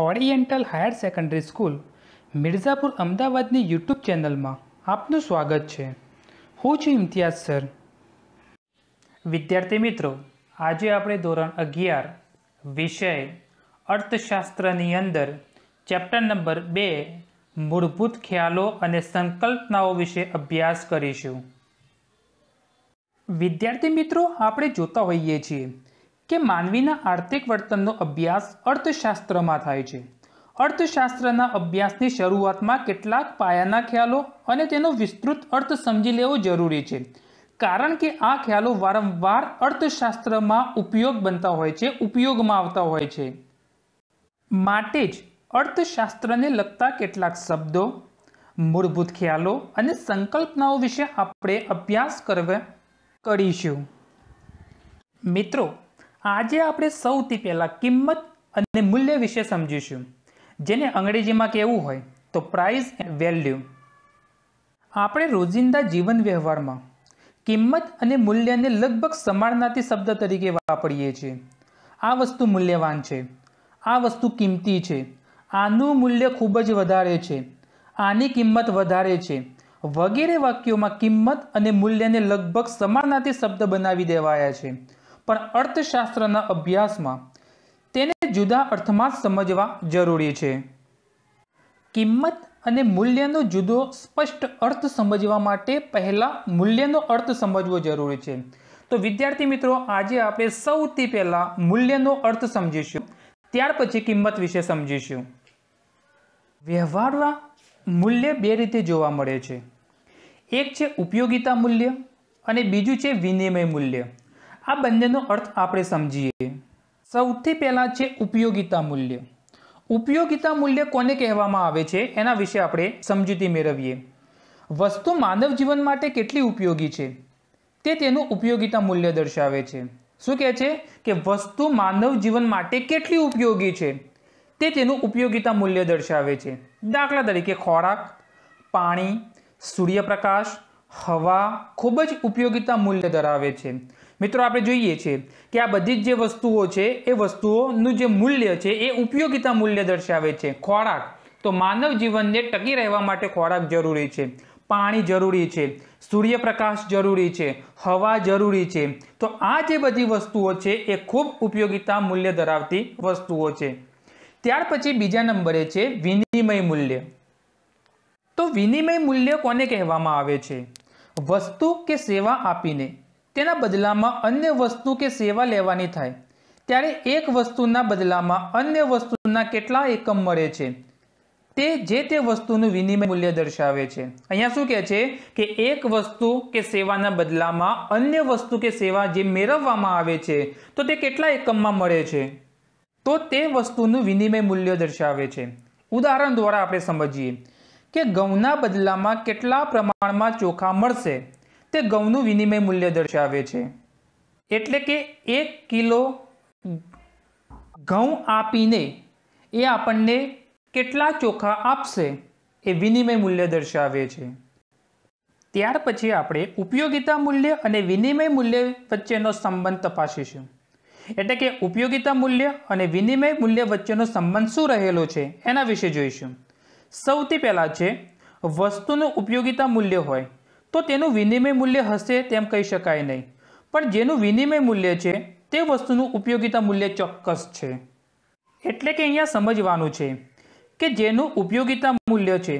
oriental higher secondary school Mirzapur અમદાવાદની YouTube ચેનલમાં આપનું સ્વાગત છે હું છું ઇમ્તિયાઝ સર વિદ્યાર્થી મિત્રો આજે આપણે ધોરણ અગિયાર વિષય અર્થશાસ્ત્રની અંદર ચેપ્ટર નંબર બે મૂળભૂત ખ્યાલો અને સંકલ્પનાઓ વિશે અભ્યાસ કરીશું વિદ્યાર્થી મિત્રો આપણે જોતા હોઈએ છીએ કે માનવીના આર્થિક વર્તનનો અભ્યાસ અર્થશાસ્ત્રમાં થાય છે અર્થશાસ્ત્રના અભ્યાસની શરૂઆતમાં કેટલાક પાયાના ખ્યાલો અને તેનો વિસ્તૃત અર્થ સમજી લેવો જરૂરી છે કારણ કે આ ખ્યાલો વારંવાર અર્થશાસ્ત્રમાં ઉપયોગ બનતા હોય છે ઉપયોગમાં આવતા હોય છે માટે જ અર્થશાસ્ત્રને લગતા કેટલાક શબ્દો મૂળભૂત ખ્યાલો અને સંકલ્પનાઓ વિશે આપણે અભ્યાસ કરવા કરીશું મિત્રો આજે આપણે સૌથી પહેલાં કિંમત અને મૂલ્ય વિશે સમજીશું જેને અંગ્રેજીમાં કહેવું હોય તો પ્રાઇસ એન્ડ વેલ્યુ આપણે રોજિંદા જીવન વ્યવહારમાં કિંમત અને મૂલ્યને લગભગ સમાનનાતી શબ્દ તરીકે વાપરીએ છીએ આ વસ્તુ મૂલ્યવાન છે આ વસ્તુ કિંમતી છે આનું મૂલ્ય ખૂબ જ વધારે છે આની કિંમત વધારે છે વગેરે વાક્યોમાં કિંમત અને મૂલ્યને લગભગ સમાનાર્થી શબ્દ બનાવી દેવાયા છે પણ અર્થશાસ્ત્રના અભ્યાસમાં તેને જુદા અર્થમાં સમજવા જરૂરી છે કિંમત અને મૂલ્યનો જુદો સ્પષ્ટ અર્થ સમજવા માટે પહેલાં મૂલ્યનો અર્થ સમજવો જરૂરી છે તો વિદ્યાર્થી મિત્રો આજે આપણે સૌથી પહેલાં મૂલ્યનો અર્થ સમજીશું ત્યાર પછી કિંમત વિશે સમજીશું વ્યવહારમાં મૂલ્ય બે રીતે જોવા મળે છે એક છે ઉપયોગિતા મૂલ્ય અને બીજું છે વિનિમય મૂલ્ય આ બંનેનો અર્થ આપણે સમજીએ સૌથી પહેલાં છે ઉપયોગિતા મૂલ્ય ઉપયોગિતા મૂલ્ય કોને કહેવામાં આવે છે એના વિશે આપણે સમજૂતી મેળવીએ વસ્તુ માનવ જીવન માટે કેટલી ઉપયોગી છે તે તેનું ઉપયોગિતા મૂલ્ય દર્શાવે છે શું કહે છે કે વસ્તુ માનવ જીવન માટે કેટલી ઉપયોગી છે તે તેનું ઉપયોગિતા મૂલ્ય દર્શાવે છે દાખલા તરીકે ખોરાક પાણી સૂર્યપ્રકાશ હવા ખૂબ જ ઉપયોગિતા મૂલ્ય ધરાવે છે મિત્રો આપણે જોઈએ છીએ કે આ બધી જ જે વસ્તુઓ છે એ વસ્તુઓનું જે મૂલ્ય છે એ ઉપયોગિતા મૂલ્ય દર્શાવે છે ખોરાક તો માનવ જીવનને ટકી રહેવા માટે ખોરાક જરૂરી છે પાણી જરૂરી છે સૂર્યપ્રકાશ જરૂરી છે હવા જરૂરી છે તો આ જે બધી વસ્તુઓ છે એ ખૂબ ઉપયોગિતા મૂલ્ય ધરાવતી વસ્તુઓ છે ત્યાર પછી બીજા નંબરે છે વિનિમય મૂલ્ય તો વિનિમય મૂલ્ય કોને કહેવામાં આવે છે વસ્તુ કે સેવા આપીને તેના બદલામાં અન્ય વસ્તુ કે સેવા લેવાની થાય ત્યારે એક વસ્તુના બદલામાં અન્ય વસ્તુના કેટલા એકમ મળે છે તે જે તે વસ્તુનું વિનિમય મૂલ્ય દર્શાવે છે અહીંયા શું કહે છે કે એક વસ્તુ કે સેવાના બદલામાં અન્ય વસ્તુ કે સેવા જે મેળવવામાં આવે છે તો તે કેટલા એકમમાં મળે છે તો તે વસ્તુનું વિનિમય મૂલ્ય દર્શાવે છે ઉદાહરણ દ્વારા આપણે સમજીએ કે ઘઉંના બદલામાં કેટલા પ્રમાણમાં ચોખા મળશે તે ઘઉંનું વિનિમય મૂલ્ય દર્શાવે છે એટલે કે એક કિલો ઘઉં આપીને એ આપણને કેટલા ચોખા આપશે એ વિનિમય મૂલ્ય દર્શાવે છે ત્યાર પછી આપણે ઉપયોગિતા મૂલ્ય અને વિનિમય મૂલ્ય વચ્ચેનો સંબંધ તપાસીશું એટલે કે ઉપયોગિતા મૂલ્ય અને વિનિમય મૂલ્ય વચ્ચેનો સંબંધ શું રહેલો છે એના વિશે જોઈશું સૌથી પહેલાં છે વસ્તુનું ઉપયોગિતા મૂલ્ય હોય તો તેનું વિનિમય મૂલ્ય હશે તેમ કહી શકાય નહીં પણ જેનું વિનિમય મૂલ્ય છે તે વસ્તુનું ઉપયોગિતા મૂલ્ય ચોક્કસ છે એટલે કે અહીંયા સમજવાનું છે કે જેનું ઉપયોગિતા મૂલ્ય છે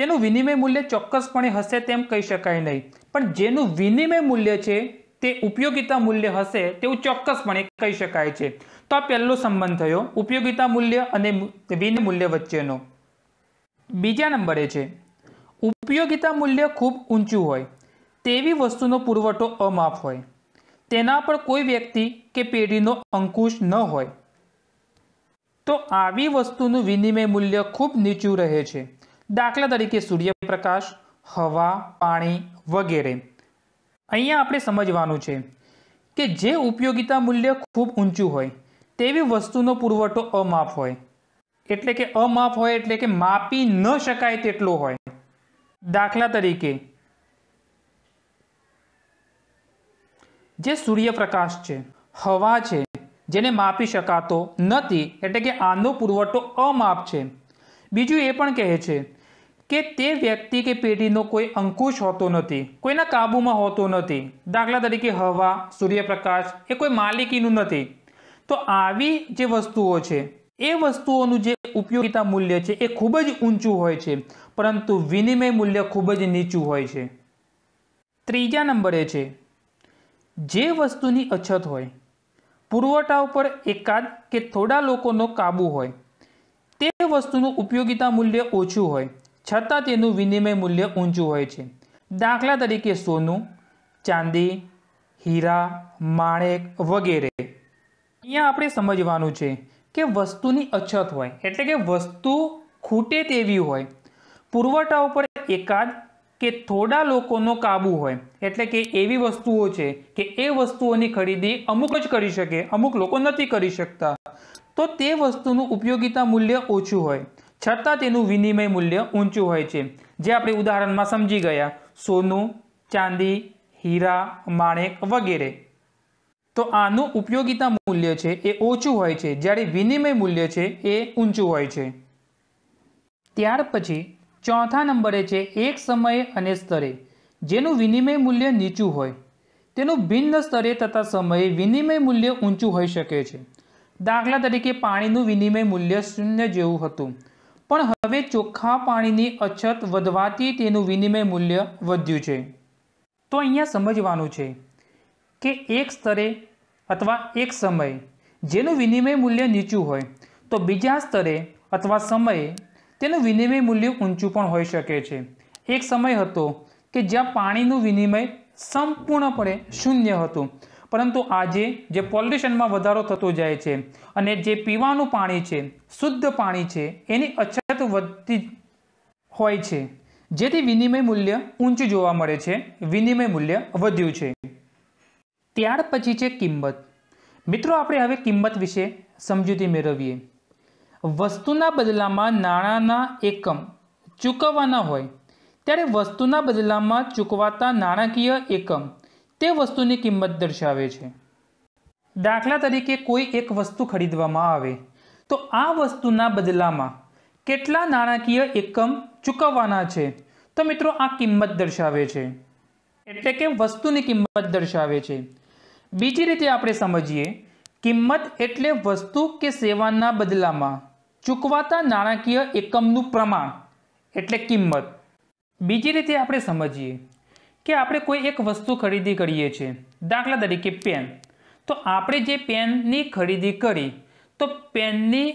તેનું વિનિમય મૂલ્ય ચોક્કસપણે હશે તેમ કહી શકાય નહીં પણ જેનું વિનિમય મૂલ્ય છે તે ઉપયોગિતા મૂલ્ય હશે તેવું ચોક્કસપણે કહી શકાય છે તો આ પહેલો સંબંધ થયો ઉપયોગિતા મૂલ્ય અને વિનિમય મૂલ્ય વચ્ચેનો બીજા નંબરે છે ઉપયોગિતા મૂલ્ય ખૂબ ઊંચું હોય તેવી વસ્તુનો પુરવઠો અમાપ હોય તેના પર કોઈ વ્યક્તિ કે પેઢીનો અંકુશ ન હોય તો આવી વસ્તુનું વિનિમય મૂલ્ય ખૂબ નીચું રહે છે દાખલા તરીકે સૂર્યપ્રકાશ હવા પાણી વગેરે અહીંયા આપણે સમજવાનું છે કે જે ઉપયોગિતા મૂલ્ય ખૂબ ઊંચું હોય તેવી વસ્તુનો પુરવઠો અમાપ હોય એટલે કે અમાપ હોય એટલે કે માપી ન શકાય તેટલો હોય દાખલા તરીકે જે સૂર્યપ્રકાશ છે હવા છે જેને માપી શકાતો નથી એટલે કે આનો પુરવઠો અમાપ છે બીજું એ પણ કહે છે કે તે વ્યક્તિ કે પેઢીનો કોઈ અંકુશ હોતો નથી કોઈના કાબૂમાં હોતો નથી દાખલા તરીકે હવા સૂર્યપ્રકાશ એ કોઈ માલિકીનું નથી તો આવી જે વસ્તુઓ છે એ વસ્તુઓનું જે ઉપયોગિતા મૂલ્ય છે એ ખૂબ જ ઊંચું હોય છે પરંતુ વિનિમય મૂલ્ય ખૂબ જ નીચું હોય છે ત્રીજા નંબરે છે જે વસ્તુની અછત હોય પુરવઠા ઉપર એકાદ કે થોડા લોકોનો કાબુ હોય તે વસ્તુનું ઉપયોગિતા મૂલ્ય ઓછું હોય છતાં તેનું વિનિમય મૂલ્ય ઊંચું હોય છે દાખલા તરીકે સોનું ચાંદી હીરા માણેક વગેરે અહીંયા આપણે સમજવાનું છે કે વસ્તુની અછત હોય એટલે કે વસ્તુ ખૂટે તેવી હોય પુરવઠા ઉપર એકાદ કે થોડા લોકોનો કાબુ હોય એટલે કે એવી વસ્તુઓ છે કે એ વસ્તુઓની ખરીદી અમુક જ કરી શકે અમુક લોકો નથી કરી શકતા તો તે વસ્તુનું ઉપયોગિતા મૂલ્ય ઓછું હોય છતાં તેનું વિનિમય મૂલ્ય ઊંચું હોય છે જે આપણે ઉદાહરણમાં સમજી ગયા સોનું ચાંદી હીરા માણેક વગેરે તો આનું ઉપયોગિતા મૂલ્ય છે એ ઓછું હોય છે જ્યારે વિનિમય મૂલ્ય છે એ ઊંચું હોય છે ત્યાર પછી ચોથા નંબરે છે એક સમયે અને સ્તરે જેનું વિનિમય મૂલ્ય નીચું હોય તેનું ભિન્ન સ્તરે તથા સમયે વિનિમય મૂલ્ય ઊંચું હોઈ શકે છે દાખલા તરીકે પાણીનું વિનિમય મૂલ્ય શૂન્ય જેવું હતું પણ હવે ચોખ્ખા પાણીની અછત વધવાથી તેનું વિનિમય મૂલ્ય વધ્યું છે તો અહીંયા સમજવાનું છે કે એક સ્તરે અથવા એક સમયે જેનું વિનિમય મૂલ્ય નીચું હોય તો બીજા સ્તરે અથવા સમયે તેનું વિનિમય મૂલ્ય ઊંચું પણ હોઈ શકે છે એક સમય હતો કે જ્યાં પાણીનું વિનિમય સંપૂર્ણપણે શૂન્ય હતું પરંતુ આજે જે પોલ્યુશનમાં વધારો થતો જાય છે અને જે પીવાનું પાણી છે શુદ્ધ પાણી છે એની અછત વધતી હોય છે જેથી વિનિમય મૂલ્ય ઊંચું જોવા મળે છે વિનિમય મૂલ્ય વધ્યું છે ત્યાર પછી છે કિંમત મિત્રો આપણે હવે કિંમત વિશે સમજૂતી મેળવીએ વસ્તુના બદલામાં નાણાંના એકમ ચૂકવવાના હોય ત્યારે વસ્તુના બદલામાં ચૂકવાતા નાણાકીય એકમ તે વસ્તુની કિંમત દર્શાવે છે દાખલા તરીકે કોઈ એક વસ્તુ ખરીદવામાં આવે તો આ વસ્તુના બદલામાં કેટલા નાણાકીય એકમ ચૂકવવાના છે તો મિત્રો આ કિંમત દર્શાવે છે એટલે કે વસ્તુની કિંમત દર્શાવે છે બીજી રીતે આપણે સમજીએ કિંમત એટલે વસ્તુ કે સેવાના બદલામાં ચૂકવાતા નાણાકીય એકમનું પ્રમાણ એટલે કિંમત બીજી રીતે આપણે સમજીએ કે આપણે કોઈ એક વસ્તુ ખરીદી કરીએ છીએ દાખલા તરીકે પેન તો આપણે જે પેનની ખરીદી કરી તો પેનની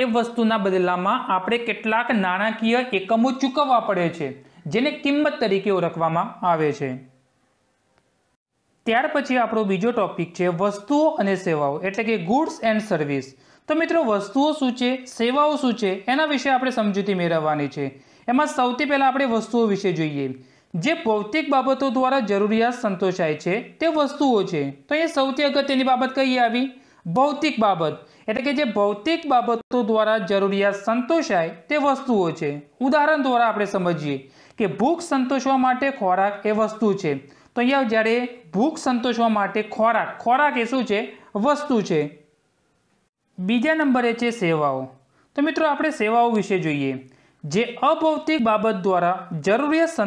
એ વસ્તુના બદલામાં આપણે કેટલાક નાણાકીય એકમો ચૂકવવા પડે છે જેને કિંમત તરીકે ઓળખવામાં આવે છે ત્યાર પછી આપણો બીજો ટોપિક છે વસ્તુઓ અને સેવાઓ એટલે કે ગુડ્સ એન્ડ સર્વિસ તો મિત્રો વસ્તુઓ શું છે સેવાઓ શું છે એના વિશે આપણે સમજૂતી મેળવવાની છે એમાં સૌથી પહેલાં આપણે વસ્તુઓ વિશે જોઈએ જે ભૌતિક બાબતો દ્વારા જરૂરિયાત સંતોષાય છે તે વસ્તુઓ છે તો એ સૌથી અગત્યની બાબત કહીએ આવી ભૌતિક બાબત એટલે કે જે ભૌતિક બાબતો દ્વારા જરૂરિયાત સંતોષાય તે વસ્તુઓ છે ઉદાહરણ દ્વારા આપણે સમજીએ કે ભૂખ સંતોષવા માટે ખોરાક એ વસ્તુ છે તો અહીંયા જ્યારે ભૂખ સંતોષવા માટે ખોરાક ખોરાક એ શું છે વસ્તુ છે બીજા નંબરે છે સેવાઓ તો મિત્રો આપણે સેવાઓ વિશે જોઈએ જે અભૌતિક બાબત દ્વારા જરૂરિયાત સંતોષાય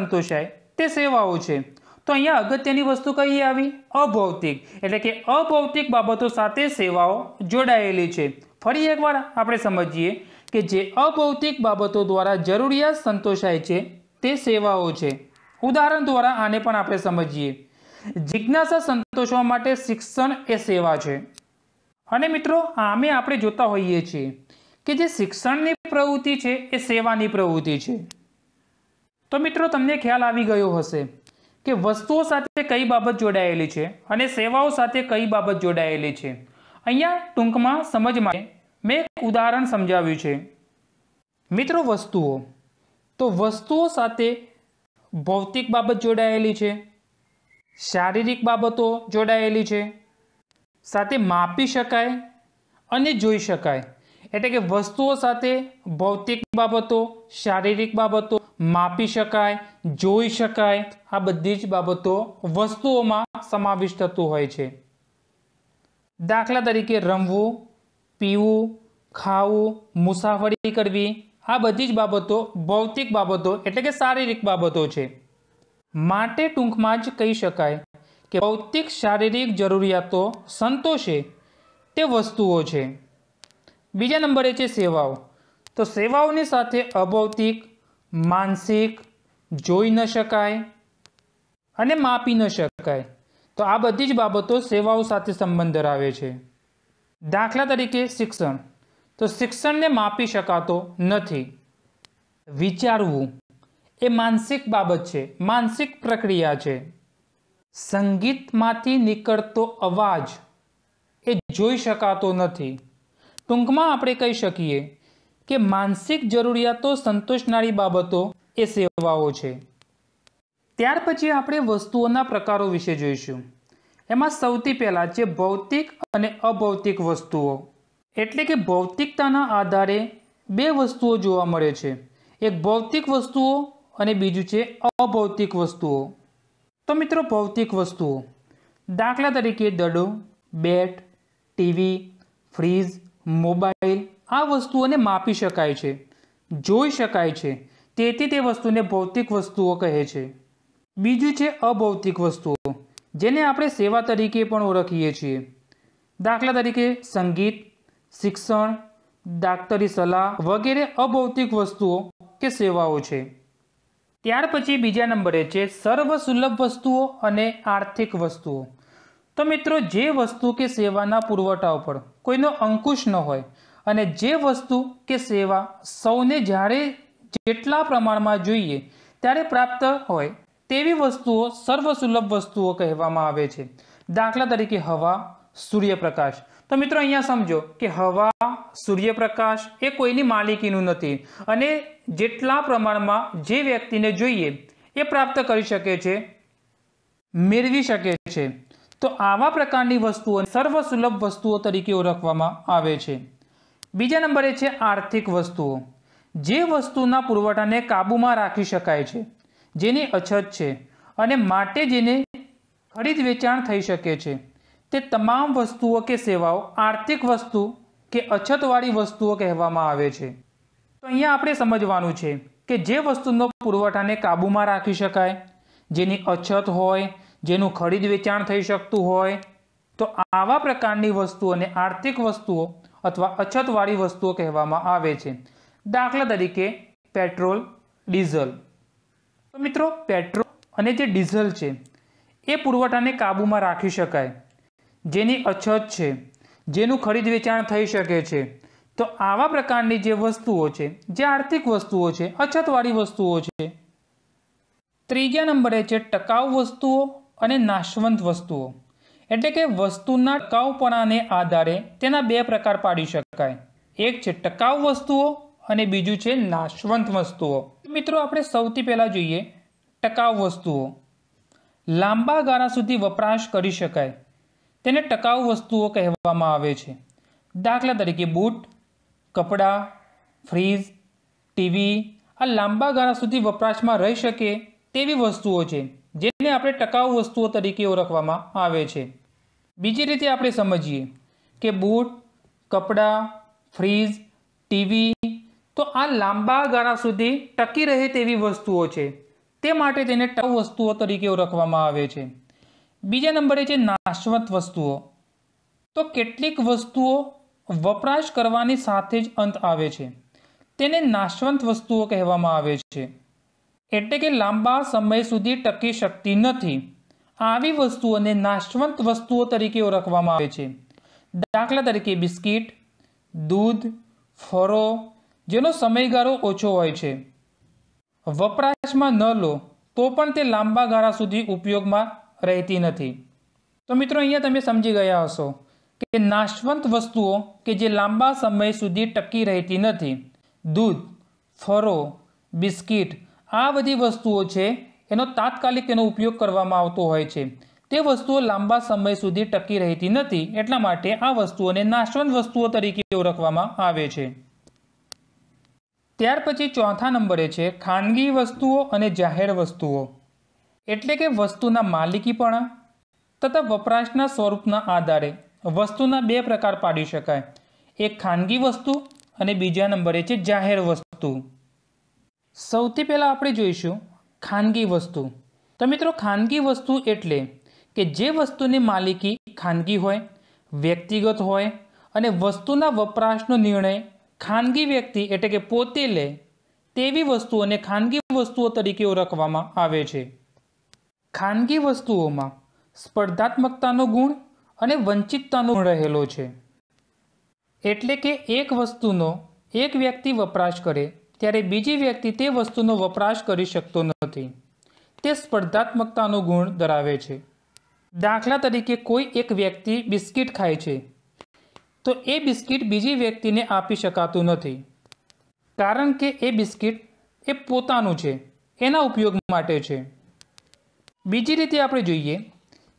તે સેવાઓ છે તો અહીંયા અગત્યની વસ્તુ કઈ આવી અભૌતિક એટલે કે અભૌતિક બાબતો સાથે સેવાઓ જોડાયેલી છે ફરી એકવાર આપણે સમજીએ કે જે અભૌતિક બાબતો દ્વારા જરૂરિયાત સંતોષાય છે તે સેવાઓ છે ઉદાહરણ દ્વારા આને પણ આપણે સમજીએ જિજ્ઞાસા સંતોષવા માટે શિક્ષણ એ સેવા છે અને મિત્રો આમે આપણે જોતા હોઈએ છીએ કે જે શિક્ષણની પ્રવૃત્તિ છે એ સેવાની પ્રવૃત્તિ છે તો મિત્રો તમને ખ્યાલ આવી ગયો હશે કે વસ્તુઓ સાથે કઈ બાબત જોડાયેલી છે અને સેવાઓ સાથે કઈ બાબત જોડાયેલી છે અહીંયા ટૂંકમાં સમજ માટે મેં એક ઉદાહરણ સમજાવ્યું છે મિત્રો વસ્તુઓ તો વસ્તુઓ સાથે ભૌતિક બાબત જોડાયેલી છે શારીરિક બાબતો જોડાયેલી છે સાથે માપી શકાય અને જોઈ શકાય એટલે કે વસ્તુઓ સાથે ભૌતિક બાબતો શારીરિક બાબતો માપી શકાય જોઈ શકાય આ બધી જ બાબતો વસ્તુઓમાં સમાવિષ્ટ થતું હોય છે દાખલા તરીકે રમવું પીવું ખાવું મુસાફરી કરવી આ બધી જ બાબતો ભૌતિક બાબતો એટલે કે શારીરિક બાબતો છે માટે ટૂંકમાં જ કહી શકાય કે ભૌતિક શારીરિક જરૂરિયાતો સંતોષે તે વસ્તુઓ છે બીજા નંબરે છે સેવાઓ તો સેવાઓની સાથે અભૌતિક માનસિક જોઈ ન શકાય અને માપી ન શકાય તો આ બધી જ બાબતો સેવાઓ સાથે સંબંધ ધરાવે છે દાખલા તરીકે શિક્ષણ તો શિક્ષણને માપી શકાતો નથી વિચારવું એ માનસિક બાબત છે માનસિક પ્રક્રિયા છે સંગીતમાંથી નીકળતો અવાજ એ જોઈ શકાતો નથી ટૂંકમાં આપણે કહી શકીએ કે માનસિક જરૂરિયાતો સંતોષનારી બાબતો એ સેવાઓ છે ત્યાર પછી આપણે વસ્તુઓના પ્રકારો વિશે જોઈશું એમાં સૌથી પહેલાં છે ભૌતિક અને અભૌતિક વસ્તુઓ એટલે કે ભૌતિકતાના આધારે બે વસ્તુઓ જોવા મળે છે એક ભૌતિક વસ્તુઓ અને બીજું છે અભૌતિક વસ્તુઓ તો મિત્રો ભૌતિક વસ્તુઓ દાખલા તરીકે દડો બેટ ટીવી ફ્રીજ મોબાઈલ આ વસ્તુઓને માપી શકાય છે જોઈ શકાય છે તેથી તે વસ્તુને ભૌતિક વસ્તુઓ કહે છે બીજું છે અભૌતિક વસ્તુઓ જેને આપણે સેવા તરીકે પણ ઓળખીએ છીએ દાખલા તરીકે સંગીત શિક્ષણ ડાક્ટરી સલાહ વગેરે અભૌતિક વસ્તુઓ કે સેવાઓ છે ત્યાર પછી બીજા નંબરે છે સર્વસુલભ વસ્તુઓ અને આર્થિક વસ્તુઓ તો મિત્રો જે વસ્તુ કે સેવાના પુરવઠા ઉપર કોઈનો અંકુશ ન હોય અને જે વસ્તુ કે સેવા સૌને જ્યારે જેટલા પ્રમાણમાં જોઈએ ત્યારે પ્રાપ્ત હોય તેવી વસ્તુઓ સર્વસુલભ વસ્તુઓ કહેવામાં આવે છે દાખલા તરીકે હવા સૂર્યપ્રકાશ તો મિત્રો અહીંયા સમજો કે હવા સૂર્યપ્રકાશ એ કોઈની માલિકીનું નથી અને જેટલા પ્રમાણમાં જે વ્યક્તિને જોઈએ એ પ્રાપ્ત કરી શકે છે મેળવી શકે છે તો આવા પ્રકારની વસ્તુઓ સર્વસુલભ વસ્તુઓ તરીકે ઓળખવામાં આવે છે બીજા નંબરે છે આર્થિક વસ્તુઓ જે વસ્તુના પુરવઠાને કાબૂમાં રાખી શકાય છે જેની અછત છે અને માટે જેને ખરીદ વેચાણ થઈ શકે છે તે તમામ વસ્તુઓ કે સેવાઓ આર્થિક વસ્તુ કે અછતવાળી વસ્તુઓ કહેવામાં આવે છે તો અહીંયા આપણે સમજવાનું છે કે જે વસ્તુનો પુરવઠાને કાબૂમાં રાખી શકાય જેની અછત હોય જેનું ખરીદ વેચાણ થઈ શકતું હોય તો આવા પ્રકારની વસ્તુઓને આર્થિક વસ્તુઓ અથવા અછતવાળી વસ્તુઓ કહેવામાં આવે છે દાખલા તરીકે પેટ્રોલ ડીઝલ તો મિત્રો પેટ્રોલ અને જે ડીઝલ છે એ પુરવઠાને કાબૂમાં રાખી શકાય જેની અછત છે જેનું ખરીદ વેચાણ થઈ શકે છે તો આવા પ્રકારની જે વસ્તુઓ છે જે આર્થિક વસ્તુઓ છે અછતવાળી વસ્તુઓ છે ત્રીજા નંબરે છે ટકાઉ વસ્તુઓ અને નાશવંત વસ્તુઓ એટલે કે વસ્તુના ટકાઉપણાને આધારે તેના બે પ્રકાર પાડી શકાય એક છે ટકાઉ વસ્તુઓ અને બીજું છે નાશવંત વસ્તુઓ મિત્રો આપણે સૌથી પહેલાં જોઈએ ટકાઉ વસ્તુઓ લાંબા ગાળા સુધી વપરાશ કરી શકાય તેને ટકાઉ વસ્તુઓ કહેવામાં આવે છે દાખલા તરીકે બૂટ કપડાં ફ્રીજ ટીવી આ લાંબા ગાળા સુધી વપરાશમાં રહી શકે તેવી વસ્તુઓ છે જેને આપણે ટકાઉ વસ્તુઓ તરીકે ઓળખવામાં આવે છે બીજી રીતે આપણે સમજીએ કે બૂટ કપડાં ફ્રીજ ટીવી તો આ લાંબા ગાળા સુધી ટકી રહે તેવી વસ્તુઓ છે તે માટે તેને ટકાઉ વસ્તુઓ તરીકે ઓળખવામાં આવે છે બીજા નંબરે છે નાશવંત વસ્તુઓ તો કેટલીક વસ્તુઓ વપરાશ કરવાની સાથે જ અંત આવે છે તેને નાશવંત વસ્તુઓ કહેવામાં આવે છે એટલે કે લાંબા સમય સુધી ટકી શકતી નથી આવી વસ્તુઓને નાશવંત વસ્તુઓ તરીકે ઓળખવામાં આવે છે દાખલા તરીકે બિસ્કિટ દૂધ ફરો જેનો સમયગાળો ઓછો હોય છે વપરાશમાં ન લો તો પણ તે લાંબા ગાળા સુધી ઉપયોગમાં રહેતી નથી તો મિત્રો અહીંયા તમે સમજી ગયા હશો કે નાશવંત વસ્તુઓ કે જે લાંબા સમય સુધી ટકી રહેતી નથી દૂધ ફરો બિસ્કિટ આ બધી વસ્તુઓ છે એનો તાત્કાલિક એનો ઉપયોગ કરવામાં આવતો હોય છે તે વસ્તુઓ લાંબા સમય સુધી ટકી રહેતી નથી એટલા માટે આ વસ્તુઓને નાશવંત વસ્તુઓ તરીકે ઓળખવામાં આવે છે ત્યાર પછી ચોથા નંબરે છે ખાનગી વસ્તુઓ અને જાહેર વસ્તુઓ એટલે કે વસ્તુના માલિકી પણ તથા વપરાશના સ્વરૂપના આધારે વસ્તુના બે પ્રકાર પાડી શકાય એક ખાનગી વસ્તુ અને બીજા નંબરે છે જાહેર વસ્તુ સૌથી પહેલાં આપણે જોઈશું ખાનગી વસ્તુ તો મિત્રો ખાનગી વસ્તુ એટલે કે જે વસ્તુની માલિકી ખાનગી હોય વ્યક્તિગત હોય અને વસ્તુના વપરાશનો નિર્ણય ખાનગી વ્યક્તિ એટલે કે પોતે લે તેવી વસ્તુઓને ખાનગી વસ્તુઓ તરીકે ઓળખવામાં આવે છે ખાનગી વસ્તુઓમાં સ્પર્ધાત્મકતાનો ગુણ અને વંચિતતાનો ગુણ રહેલો છે એટલે કે એક વસ્તુનો એક વ્યક્તિ વપરાશ કરે ત્યારે બીજી વ્યક્તિ તે વસ્તુનો વપરાશ કરી શકતો નથી તે સ્પર્ધાત્મકતાનો ગુણ ધરાવે છે દાખલા તરીકે કોઈ એક વ્યક્તિ બિસ્કિટ ખાય છે તો એ બિસ્કિટ બીજી વ્યક્તિને આપી શકાતું નથી કારણ કે એ બિસ્કિટ એ પોતાનું છે એના ઉપયોગ માટે છે બીજી રીતે આપણે જોઈએ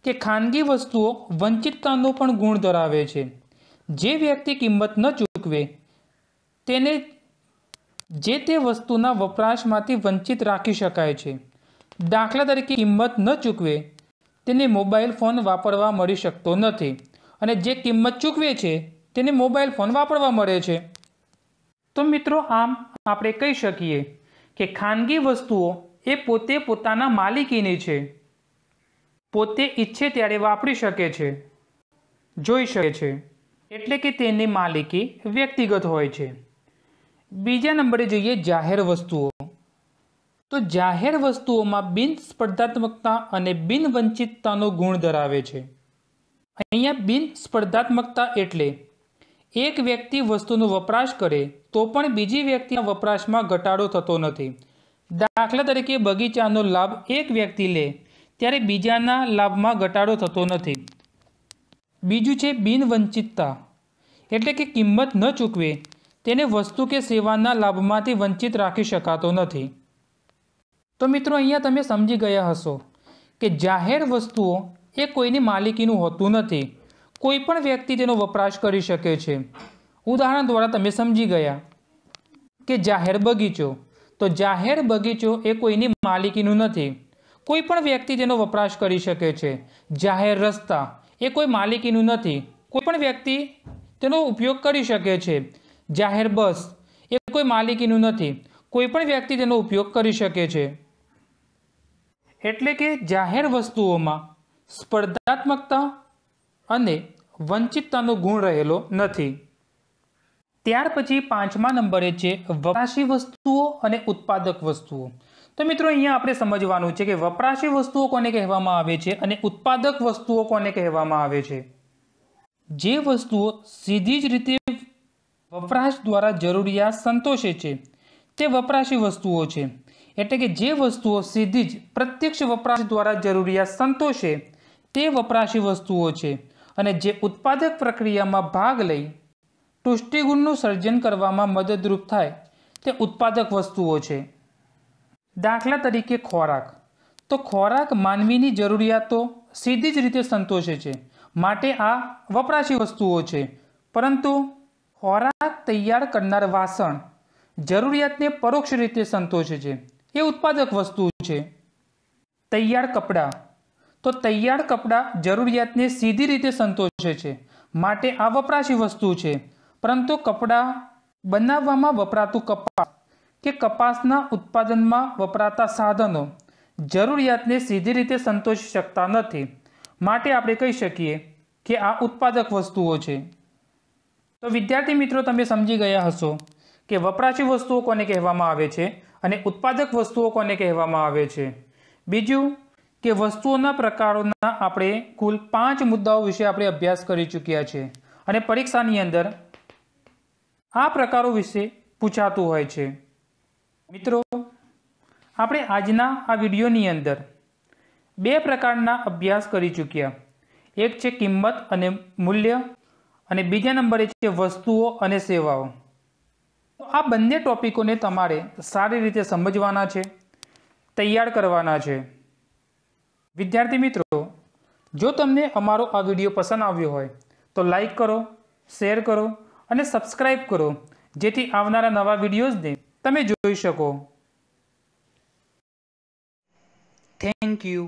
કે ખાનગી વસ્તુઓ વંચિતતાનો પણ ગુણ ધરાવે છે જે વ્યક્તિ કિંમત ન ચૂકવે તેને જે તે વસ્તુના વપરાશમાંથી વંચિત રાખી શકાય છે દાખલા તરીકે કિંમત ન ચૂકવે તેને મોબાઈલ ફોન વાપરવા મળી શકતો નથી અને જે કિંમત ચૂકવે છે તેને મોબાઈલ ફોન વાપરવા મળે છે તો મિત્રો આમ આપણે કહી શકીએ કે ખાનગી વસ્તુઓ એ પોતે પોતાના માલિકીની છે પોતે ઈચ્છે ત્યારે વાપરી શકે છે જોઈ શકે છે એટલે કે તેની માલિકી વ્યક્તિગત હોય છે બીજા નંબરે જોઈએ જાહેર વસ્તુઓ તો જાહેર વસ્તુઓમાં બિન સ્પર્ધાત્મકતા અને બિનવંચિતતાનો ગુણ ધરાવે છે અહીંયા બિન સ્પર્ધાત્મકતા એટલે એક વ્યક્તિ વસ્તુનો વપરાશ કરે તો પણ બીજી વ્યક્તિના વપરાશમાં ઘટાડો થતો નથી દાખલા તરીકે બગીચાનો લાભ એક વ્યક્તિ લે ત્યારે બીજાના લાભમાં ઘટાડો થતો નથી બીજું છે બિનવંચિતતા એટલે કે કિંમત ન ચૂકવે તેને વસ્તુ કે સેવાના લાભમાંથી વંચિત રાખી શકાતો નથી તો મિત્રો અહીંયા તમે સમજી ગયા હશો કે જાહેર વસ્તુઓ એ કોઈની માલિકીનું હોતું નથી કોઈ પણ વ્યક્તિ તેનો વપરાશ કરી શકે છે ઉદાહરણ દ્વારા તમે સમજી ગયા કે જાહેર બગીચો તો જાહેર બગીચો એ કોઈની માલિકીનું નથી કોઈ પણ વ્યક્તિ તેનો વપરાશ કરી શકે છે જાહેર રસ્તા એ કોઈ માલિકીનું નથી કોઈ પણ વ્યક્તિ તેનો ઉપયોગ કરી શકે છે જાહેર બસ એ કોઈ માલિકીનું નથી કોઈ પણ વ્યક્તિ તેનો ઉપયોગ કરી શકે છે એટલે કે જાહેર વસ્તુઓમાં સ્પર્ધાત્મકતા અને વંચિતતાનો ગુણ રહેલો નથી ત્યાર પછી પાંચમા નંબરે છે વપરાશી વસ્તુઓ અને ઉત્પાદક વસ્તુઓ તો મિત્રો અહીંયા આપણે સમજવાનું છે કે વપરાશી વસ્તુઓ કોને કહેવામાં આવે છે અને ઉત્પાદક વસ્તુઓ કોને કહેવામાં આવે છે જે વસ્તુઓ સીધી જ રીતે વપરાશ દ્વારા જરૂરિયાત સંતોષે છે તે વપરાશી વસ્તુઓ છે એટલે કે જે વસ્તુઓ સીધી જ પ્રત્યક્ષ વપરાશ દ્વારા જરૂરિયાત સંતોષે તે વપરાશી વસ્તુઓ છે અને જે ઉત્પાદક પ્રક્રિયામાં ભાગ લઈ ટુષ્ટિગુણનું સર્જન કરવામાં મદદરૂપ થાય તે ઉત્પાદક વસ્તુઓ છે દાખલા તરીકે ખોરાક તો ખોરાક માનવીની જરૂરિયાતો સીધી જ રીતે સંતોષે છે માટે આ વપરાશી વસ્તુઓ છે પરંતુ ખોરાક તૈયાર કરનાર વાસણ જરૂરિયાતને પરોક્ષ રીતે સંતોષે છે એ ઉત્પાદક વસ્તુ છે તૈયાર કપડાં તો તૈયાર કપડાં જરૂરિયાતને સીધી રીતે સંતોષે છે માટે આ વપરાશી વસ્તુ છે પરંતુ કપડાં બનાવવામાં વપરાતું કપાસ કે કપાસના ઉત્પાદનમાં વપરાતા સાધનો જરૂરિયાતને સીધી રીતે સંતોષી શકતા નથી માટે આપણે કહી શકીએ કે આ ઉત્પાદક વસ્તુઓ છે તો વિદ્યાર્થી મિત્રો તમે સમજી ગયા હશો કે વપરાશી વસ્તુઓ કોને કહેવામાં આવે છે અને ઉત્પાદક વસ્તુઓ કોને કહેવામાં આવે છે બીજું કે વસ્તુઓના પ્રકારોના આપણે કુલ પાંચ મુદ્દાઓ વિશે આપણે અભ્યાસ કરી ચૂક્યા છે અને પરીક્ષાની અંદર આ પ્રકારો વિશે પૂછાતું હોય છે મિત્રો આપણે આજના આ વિડીયોની અંદર બે પ્રકારના અભ્યાસ કરી ચૂક્યા એક છે કિંમત અને મૂલ્ય અને બીજા નંબરે છે વસ્તુઓ અને સેવાઓ આ બંને ટોપિકોને તમારે સારી રીતે સમજવાના છે તૈયાર કરવાના છે વિદ્યાર્થી મિત્રો જો તમને અમારો આ વિડીયો પસંદ આવ્યો હોય તો લાઈક કરો શેર કરો અને સબસ્ક્રાઈબ કરો જેથી આવનારા નવા વિડીયોઝને તમે જોઈ શકો થેન્ક યુ